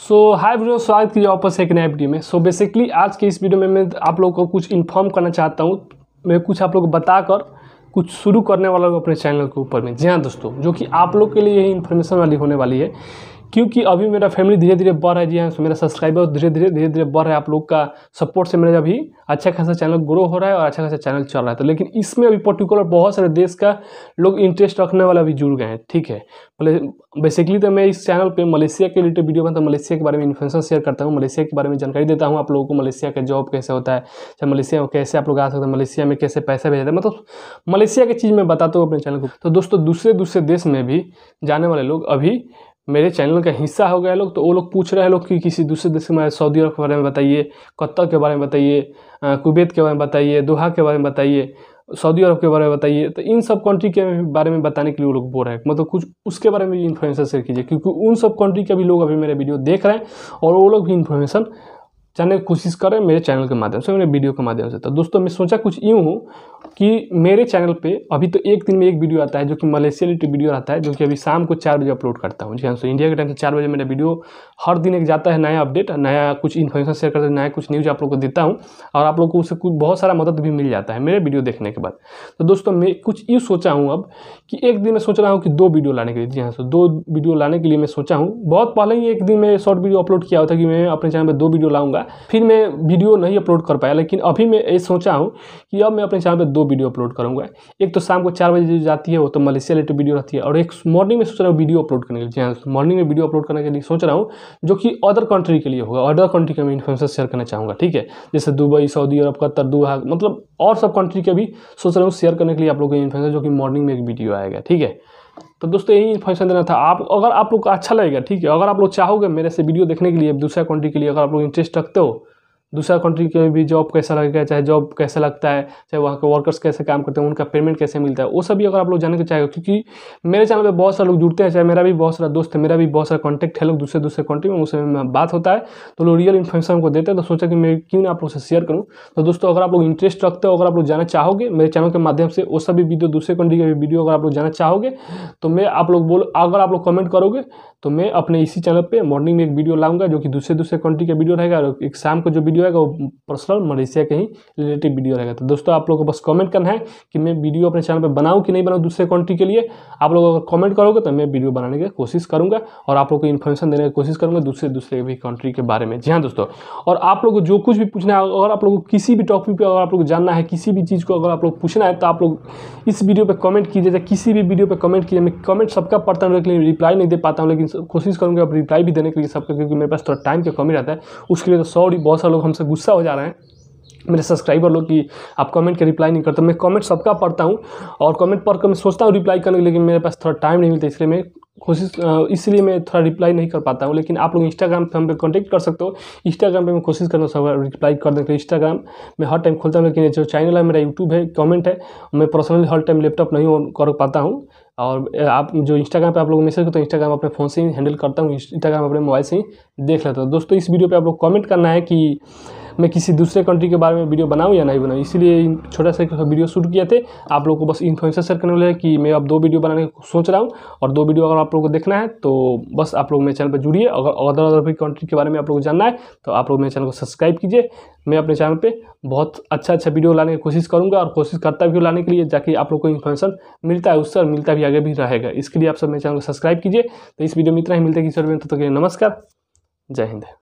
सो high video स्वागत कीजिए वापस एक नए वीडियो में सो so, बेसिकली आज के इस वीडियो में मैं आप लोगों को कुछ इन्फॉर्म करना चाहता हूँ मैं कुछ आप लोग बताकर कुछ शुरू करने वाला हूँ अपने चैनल के ऊपर में जी हाँ दोस्तों जो कि आप लोग के लिए यही इन्फॉर्मेशन वाली होने वाली है क्योंकि अभी मेरा फैमिली धीरे धीरे बढ़ रहा है जी हाँ मेरा सब्सक्राइबर धीरे धीरे धीरे धीरे बढ़ रहा है आप लोग का सपोर्ट से मेरा अभी अच्छा खासा चैनल ग्रो हो रहा है और अच्छा खासा चैनल चल रहा है तो लेकिन इसमें अभी पर्टिकुलर बहुत सारे देश का लोग इंटरेस्ट रखने वाला अभी जुड़ गए हैं ठीक है बेसिकली मतलब तो मैं इस चैनल पर मलेशिया के रिलेटेड वीडियो बनता हूँ मलेशिया के बारे में इन्फॉर्मेशन शेयर करता हूँ मलेशिया के बारे में जानकारी देता हूँ आप लोगों को मलेशिया का जॉब कैसे होता है चाहे मलेशिया में कैसे आप लोग आ सकते हैं मलेशिया में कैसे पैसा भेजा है मतलब मलेशिया की चीज़ मैं बताता हूँ अपने चैनल को तो दोस्तों दूसरे दूसरे देश में भी जाने वाले लोग अभी मेरे चैनल का हिस्सा हो गया लोग तो वो लोग पूछ रहे हैं लोग कि किसी दूसरे देश के बारे सऊदी अरब के बारे में बताइए कत्तर के बारे में बताइए कुवैत के बारे में बताइए दोहा के बारे में बताइए सऊदी अरब के बारे में बताइए तो इन सब कंट्री के बारे में बताने के लिए वो लोग बोल रहे हैं मतलब कुछ उसके बारे में भी इन्फॉर्मेशन शेयर कीजिए क्योंकि उन सब कंट्री के भी लोग अभी मेरे वीडियो देख रहे हैं और वो लोग भी इन्फॉर्मेशन जानने की कोशिश करें मेरे चैनल के माध्यम से मेरे वीडियो के माध्यम से तो दोस्तों मैं सोचा कुछ यूँ हूँ कि मेरे चैनल पे अभी तो एक दिन में एक वीडियो आता है जो कि मलेशिया रिलेटेड वीडियो आता है जो कि अभी शाम को चार बजे अपलोड करता हूँ जी हाँ सो इंडिया के टाइम से चार बजे मेरा वीडियो हर दिन एक जाता है नया अपडेट नया कुछ इन्फॉर्मेशन शेयर करता है नया कुछ न्यूज़ आप लोग को देता हूँ और आप लोग को उससे कुछ बहुत सारा मदद भी मिल जाता है मेरे वीडियो देखने के बाद तो दोस्तों मैं कुछ यूँ सोचा हूँ अब कि एक दिन मैं सोच रहा हूँ कि दो वीडियो लाने के लिए जी हाँ सो तो दो वीडियो लाने के लिए मैं सोचा हूँ बहुत पहले ही एक दिन में शॉर्ट वीडियो अपलोड किया होता था कि मैं अपने चैनल पर दो वीडियो लाऊँगा होगा फिर मैं वीडियो नहीं अपलोड कर पाया लेकिन अभी मैं ये सोचा हूँ कि अब मैं अपने चैनल पर दो वीडियो अपलोड करूँगा एक तो शाम को चार बजे जो जाती है वो तो मलेशिया रिलेटेड वीडियो रहती है और एक मॉर्निंग में सोच रहा हूँ वीडियो अपलोड करने के लिए मॉर्निंग हाँ, में वीडियो अपलोड करने के लिए सोच रहा हूँ जो कि अदर कंट्री के लिए होगा अदर कंट्री का मैं इन्फॉर्मेशन शेयर करना चाहूँगा ठीक है जैसे दुबई सऊदी अरब कतर दुहा मतलब और सब कंट्री के भी सोच रहा हूँ शेयर करने के लिए आप लोगों को इन्फॉर्मेशन जो कि मॉर्निंग में एक वीडियो आएगा ठीक है तो दोस्तों यही इन्फॉर्मेशन देना था आप अगर आप लोग को अच्छा लगेगा ठीक है अगर आप लोग चाहोगे मेरे से वीडियो देखने के लिए दूसरा कंट्री के लिए अगर आप लोग इंटरेस्ट रखते हो दूसरा कंट्री के भी जॉब कैसा लगेगा चाहे जॉब कैसा लगता है चाहे वहाँ के वर्कर्स कैसे काम करते हैं उनका पेमेंट कैसे मिलता है वो सभी अगर आप लोग जानना चाहेंगे क्योंकि मेरे चैनल पे बहुत सारे लोग जुड़ते हैं चाहे मेरा भी बहुत सारा दोस्त है मेरा भी बहुत सारा कॉन्टैक्ट है लोग दूसरे दूसरे कंट्री में उससे बात होता है तो लोग रियल इन्फॉर्मेशन को देते हैं तो सोचा कि मैं क्यों नहीं आप लोग से शेयर करूँ तो दोस्तों अगर आप लोग इंटरेस्ट रखते हो अगर आप लोग जाना चाहोगे मेरे चैनल के माध्यम से वो सभी वीडियो दूसरे कंट्री के वीडियो अगर आप लोग जाना चाहोगे तो मैं आप लोग बोल अगर आप लोग कमेंट करोगे तो मैं अपने इसी चैनल पर मॉर्निंग में एक वीडियो लाऊंगा जो कि दूसरे दूसरे कंट्री का वीडियो रहेगा और एक शाम को जो वीडियो वीडियो आएगा वो पर्सनल मलेशिया के ही रिलेटिव वीडियो रहेगा तो दोस्तों आप लोगों को बस कमेंट करना है कि मैं वीडियो अपने चैनल पर बनाऊं कि नहीं बनाऊं दूसरे कंट्री के लिए आप लोग अगर कमेंट करोगे तो मैं वीडियो बनाने की कोशिश करूँगा और आप लोग को इन्फॉर्मेशन देने की कोशिश करूँगा दूसरे दूसरे भी कंट्री के बारे में जी हाँ दोस्तों और आप लोग को जो कुछ भी पूछना है अगर आप लोग को किसी भी टॉपिक पर अगर आप लोग जानना है किसी भी चीज़ को अगर आप लोग पूछना है तो आप लोग इस वीडियो पर कमेंट कीजिए किसी भी वीडियो पर कमेंट कीजिए मैं कमेंट सबका पढ़ता हूँ लेकिन रिप्लाई नहीं दे पाता हूँ लेकिन कोशिश करूँगा रिप्लाई भी देने के लिए सबका क्योंकि मेरे पास थोड़ा टाइम का कमी रहता है उसके लिए तो सॉरी बहुत सारे लोग हम हमसे गुस्सा हो जा रहे हैं मेरे सब्सक्राइबर लोग कि आप कमेंट के रिप्लाई नहीं करते मैं कमेंट सबका पढ़ता हूँ और कमेंट पढ़ कर मैं सोचता हूँ रिप्लाई करने के लेकिन मेरे पास थोड़ा टाइम नहीं मिलता इसलिए मैं कोशिश इसलिए मैं थोड़ा रिप्लाई नहीं कर पाता हूँ लेकिन आप लोग इंस्टाग्राम पे हम पे कॉन्टेक्ट कर सकते हो इंस्टाग्राम पे मैं कोशिश करना सब रिप्लाई कर देते इंस्टाग्राम मैं हर टाइम खोलता हूँ लेकिन जो चैनल है मेरा यूट्यूब है कमेंट है मैं पर्सनली हर टाइम लैपटॉप नहीं ऑन कर पाता हूँ और आप जो इंस्टाग्राम पर आप लोग मैसेज करते हो इंस्टाग्राम अपने फ़ोन से ही हैंडल करता हूँ इंस्टाग्राम अपने मोबाइल से ही देख लेता हूँ दोस्तों इस वीडियो पर आप लोग कॉमेंट करना है कि मैं किसी दूसरे कंट्री के बारे में वीडियो बनाऊँ या नहीं बनाऊँ इसलिए छोटा सा वीडियो शूट किया थे आप लोग को बस इन्फॉर्मेशन शेयर करने वाले कि मैं अब दो वीडियो बनाने की सोच रहा हूँ और दो वीडियो अगर आप लोग को देखना है तो बस आप लोग मेरे चैनल पर जुड़िए अगर अदर अदर भी कंट्री के बारे में आप लोग जानना है तो आप लोग मेरे चैनल को सब्सक्राइब कीजिए मैं अपने चैनल पे बहुत अच्छा अच्छा वीडियो लाने की कोशिश करूँगा और कोशिश करता भी लाने के लिए ताकि आप लोग को इन्फॉर्मेशन मिलता है उससे और मिलता भी आगे भी रहेगा इसके लिए आप सब मेरे चैनल को सब्सक्राइब कीजिए तो इस वीडियो में इतना ही मिलता है कि सर में तो नमस्कार जय हिंद